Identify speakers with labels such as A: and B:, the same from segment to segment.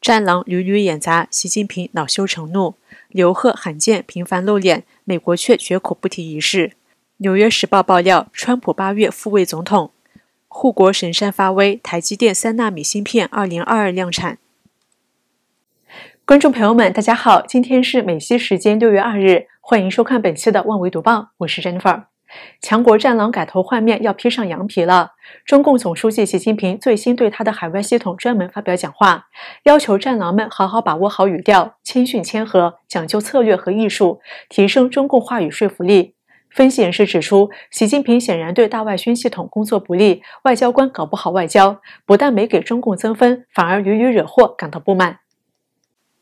A: 战狼屡屡演砸，习近平恼羞成怒；刘鹤罕见频繁露脸，美国却绝口不提一事。《纽约时报》爆料，川普八月复位总统，护国神山发威，台积电三纳米芯片二零二二量产。观众朋友们，大家好，今天是美西时间六月二日，欢迎收看本期的《万维读报》，我是 Jennifer。强国战狼改头换面，要披上羊皮了。中共总书记习近平最新对他的海外系统专门发表讲话，要求战狼们好好把握好语调，谦逊谦和，讲究策略和艺术，提升中共话语说服力。分析人士指出，习近平显然对大外宣系统工作不力，外交官搞不好外交，不但没给中共增分，反而屡屡惹祸，感到不满。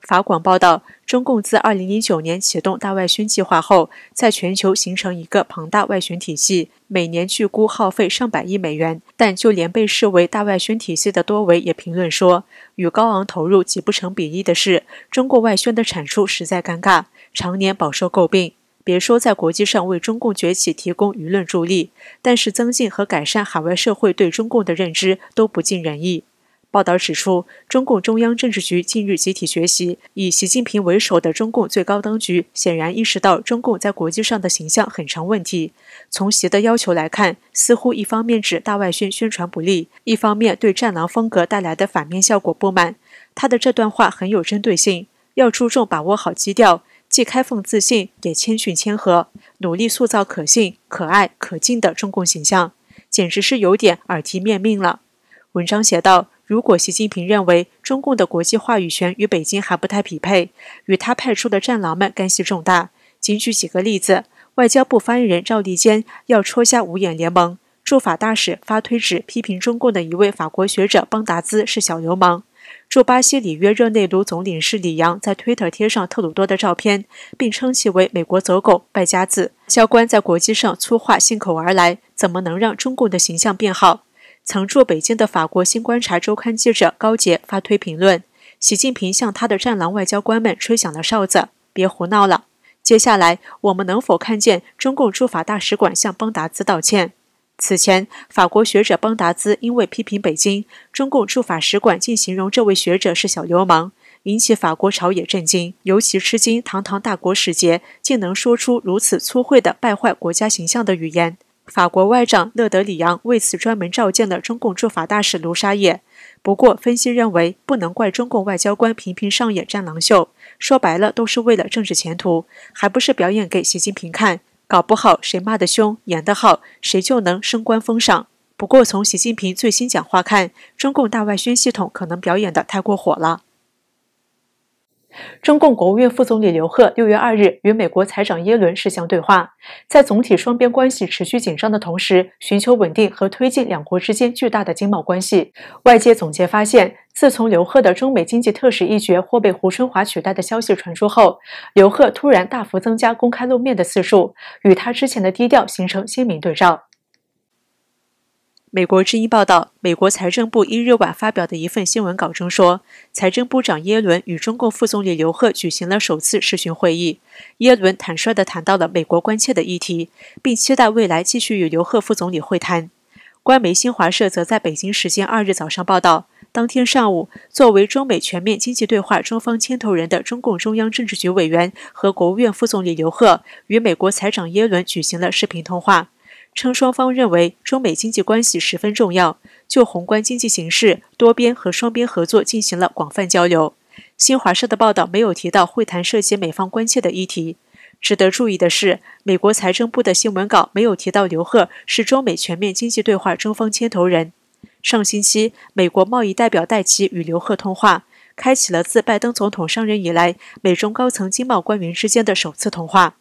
A: 法广报道，中共自二零1九年启动大外宣计划后，在全球形成一个庞大外宣体系，每年据估耗费上百亿美元。但就连被视为大外宣体系的多维也评论说，与高昂投入极不成比例的是，中国外宣的产出实在尴尬，常年饱受诟病。别说在国际上为中共崛起提供舆论助力，但是增进和改善海外社会对中共的认知都不尽人意。报道指出，中共中央政治局近日集体学习，以习近平为首的中共最高当局显然意识到中共在国际上的形象很成问题。从习的要求来看，似乎一方面指大外宣宣传不力，一方面对“战狼”风格带来的反面效果不满。他的这段话很有针对性，要注重把握好基调，既开放自信，也谦逊谦和，努力塑造可信、可爱、可敬的中共形象，简直是有点耳提面命了。文章写道。如果习近平认为中共的国际话语权与北京还不太匹配，与他派出的战狼们干系重大。仅举几个例子：外交部发言人赵立坚要戳瞎五眼联盟；驻法大使发推指批评中共的一位法国学者邦达兹是小流氓；驻巴西里约热内卢总领事李阳在推特贴上特鲁多的照片，并称其为美国走狗、败家子。教官在国际上粗话信口而来，怎么能让中共的形象变好？曾驻北京的法国《新观察周刊》记者高杰发推评论：“习近平向他的战狼外交官们吹响了哨子，别胡闹了。接下来，我们能否看见中共驻法大使馆向邦达兹道歉？”此前，法国学者邦达兹因为批评北京，中共驻法使馆竟形容这位学者是小流氓，引起法国朝野震惊，尤其吃惊，堂堂大国使节竟能说出如此粗秽的败坏国家形象的语言。法国外长勒德里昂为此专门召见了中共驻法大使卢沙野。不过，分析认为，不能怪中共外交官频频上演“战狼秀”，说白了都是为了政治前途，还不是表演给习近平看？搞不好谁骂得凶、演得好，谁就能升官封赏。不过，从习近平最新讲话看，中共大外宣系统可能表演的太过火了。中共国务院副总理刘鹤六月二日与美国财长耶伦视像对话，在总体双边关系持续紧张的同时，寻求稳定和推进两国之间巨大的经贸关系。外界总结发现，自从刘鹤的中美经济特使一角或被胡春华取代的消息传出后，刘鹤突然大幅增加公开露面的次数，与他之前的低调形成鲜明对照。美国之音报道，美国财政部一日晚发表的一份新闻稿中说，财政部长耶伦与中共副总理刘鹤举行了首次视讯会议。耶伦坦率地谈到了美国关切的议题，并期待未来继续与刘鹤副总理会谈。官媒新华社则在北京时间二日早上报道，当天上午，作为中美全面经济对话中方牵头人的中共中央政治局委员和国务院副总理刘鹤与美国财长耶伦举行了视频通话。称双方认为中美经济关系十分重要，就宏观经济形势、多边和双边合作进行了广泛交流。新华社的报道没有提到会谈涉及美方关切的议题。值得注意的是，美国财政部的新闻稿没有提到刘贺是中美全面经济对话中方牵头人。上星期，美国贸易代表戴奇与刘贺通话，开启了自拜登总统上任以来美中高层经贸官员之间的首次通话。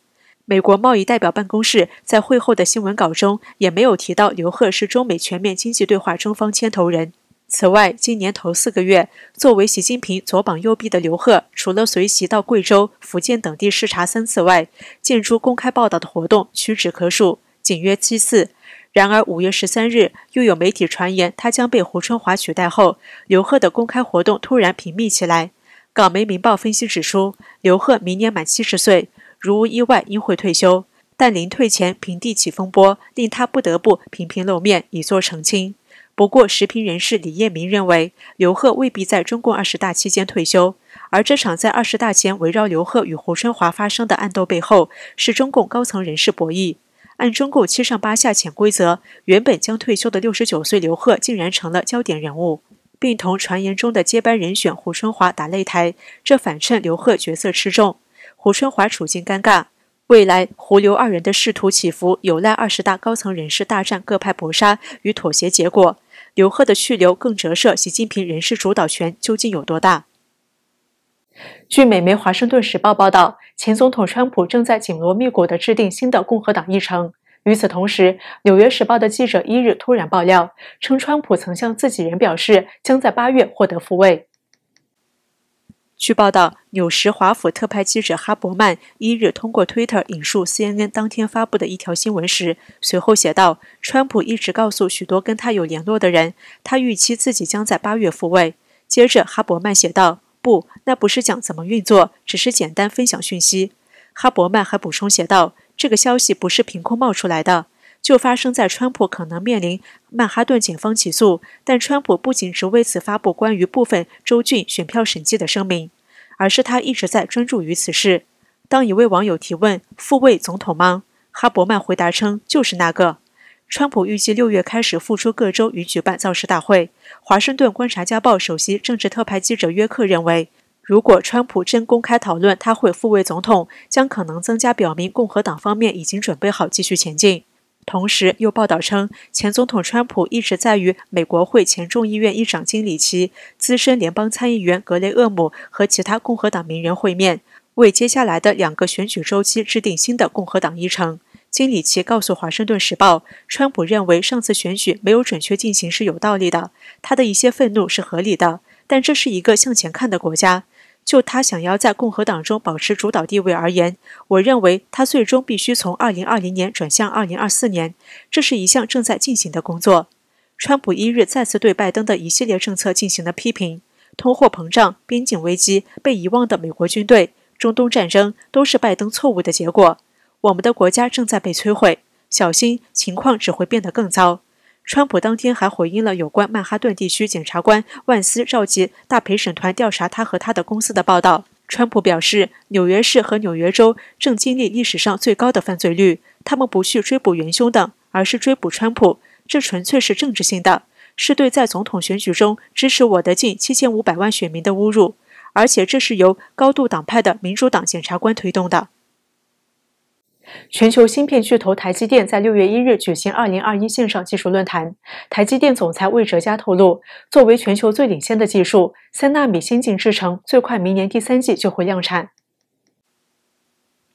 A: 美国贸易代表办公室在会后的新闻稿中也没有提到刘贺是中美全面经济对话中方牵头人。此外，今年头四个月，作为习近平左膀右臂的刘贺，除了随习到贵州、福建等地视察三次外，建筑公开报道的活动屈指可数，仅约七次。然而，五月十三日又有媒体传言他将被胡春华取代后，刘贺的公开活动突然频密起来。港媒《明报》分析指出，刘贺明年满七十岁。如无意外，应会退休，但临退前平地起风波，令他不得不频频露面以作澄清。不过，时评人士李彦明认为，刘鹤未必在中共二十大期间退休，而这场在二十大前围绕刘鹤与胡春华发生的暗斗背后，是中共高层人士博弈。按中共七上八下潜规则，原本将退休的六十九岁刘鹤竟然成了焦点人物，并同传言中的接班人选胡春华打擂台，这反衬刘鹤角色吃重。胡春华处境尴尬，未来胡刘二人的仕途起伏有赖二十大高层人士大战各派搏杀与妥协结果。刘贺的去留更折射习近平人事主导权究竟有多大。据美媒《华盛顿时报》报道，前总统川普正在紧锣密鼓地制定新的共和党议程。与此同时，《纽约时报》的记者一日突然爆料称，川普曾向自己人表示，将在八月获得复位。据报道，纽什华府特派记者哈伯曼一日通过 Twitter 引述 CNN 当天发布的一条新闻时，随后写道：“川普一直告诉许多跟他有联络的人，他预期自己将在八月复位。”接着，哈伯曼写道：“不，那不是讲怎么运作，只是简单分享讯息。”哈伯曼还补充写道：“这个消息不是凭空冒出来的，就发生在川普可能面临曼哈顿警方起诉，但川普不仅只为此发布关于部分州郡选票审计的声明。”而是他一直在专注于此事。当一位网友提问“复位总统吗？”哈伯曼回答称：“就是那个。”川普预计六月开始复出各州，与举办造势大会。华盛顿观察家报首席政治特派记者约克认为，如果川普真公开讨论他会复位总统，将可能增加表明共和党方面已经准备好继续前进。同时，又报道称，前总统川普一直在与美国会前众议院议长金里奇、资深联邦参议员格雷厄姆和其他共和党名人会面，为接下来的两个选举周期制定新的共和党议程。金里奇告诉《华盛顿时报》，川普认为上次选举没有准确进行是有道理的，他的一些愤怒是合理的，但这是一个向前看的国家。就他想要在共和党中保持主导地位而言，我认为他最终必须从2020年转向2024年。这是一项正在进行的工作。川普一日再次对拜登的一系列政策进行了批评：通货膨胀、边境危机、被遗忘的美国军队、中东战争，都是拜登错误的结果。我们的国家正在被摧毁，小心，情况只会变得更糟。川普当天还回应了有关曼哈顿地区检察官万斯召集大陪审团调查他和他的公司的报道。川普表示，纽约市和纽约州正经历历史上最高的犯罪率，他们不去追捕元凶等，而是追捕川普，这纯粹是政治性的，是对在总统选举中支持我的近七千五百万选民的侮辱，而且这是由高度党派的民主党检察官推动的。全球芯片巨头台积电在六月一日举行二零二一线上技术论坛。台积电总裁魏哲嘉透露，作为全球最领先的技术，三纳米先进制程最快明年第三季就会量产。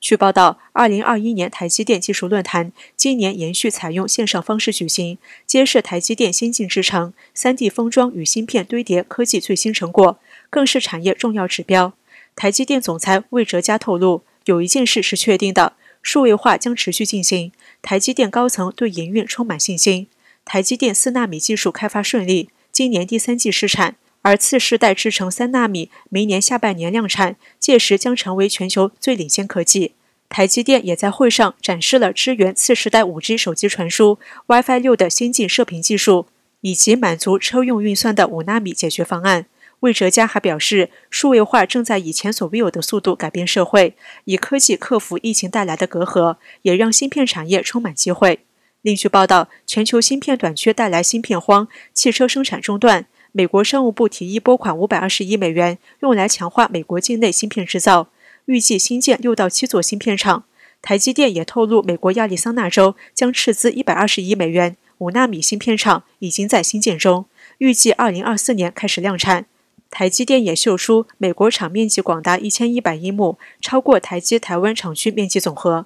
A: 据报道，二零二一年台积电技术论坛今年延续采用线上方式举行，揭示台积电先进制程、三 D 封装与芯片堆叠科技最新成果，更是产业重要指标。台积电总裁魏哲嘉透露，有一件事是确定的。数位化将持续进行，台积电高层对营运充满信心。台积电四纳米技术开发顺利，今年第三季试产，而次世代制程三纳米明年下半年量产，届时将成为全球最领先科技。台积电也在会上展示了支援次世代五 G 手机传输、WiFi 六的先进射频技术，以及满足车用运算的五纳米解决方案。魏哲嘉还表示，数位化正在以前所未有的速度改变社会，以科技克服疫情带来的隔阂，也让芯片产业充满机会。另据报道，全球芯片短缺带来芯片荒，汽车生产中断。美国商务部提议拨款五百二十亿美元，用来强化美国境内芯片制造，预计新建六到七座芯片厂。台积电也透露，美国亚利桑那州将斥资一百二十亿美元，五纳米芯片厂已经在新建中，预计二零二四年开始量产。台积电也秀出美国厂面积广达一千一百一亩，超过台积台湾厂区面积总和。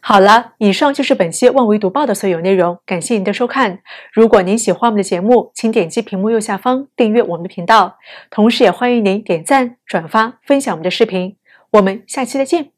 A: 好了，以上就是本期万维读报的所有内容，感谢您的收看。如果您喜欢我们的节目，请点击屏幕右下方订阅我们的频道，同时也欢迎您点赞、转发、分享我们的视频。我们下期再见。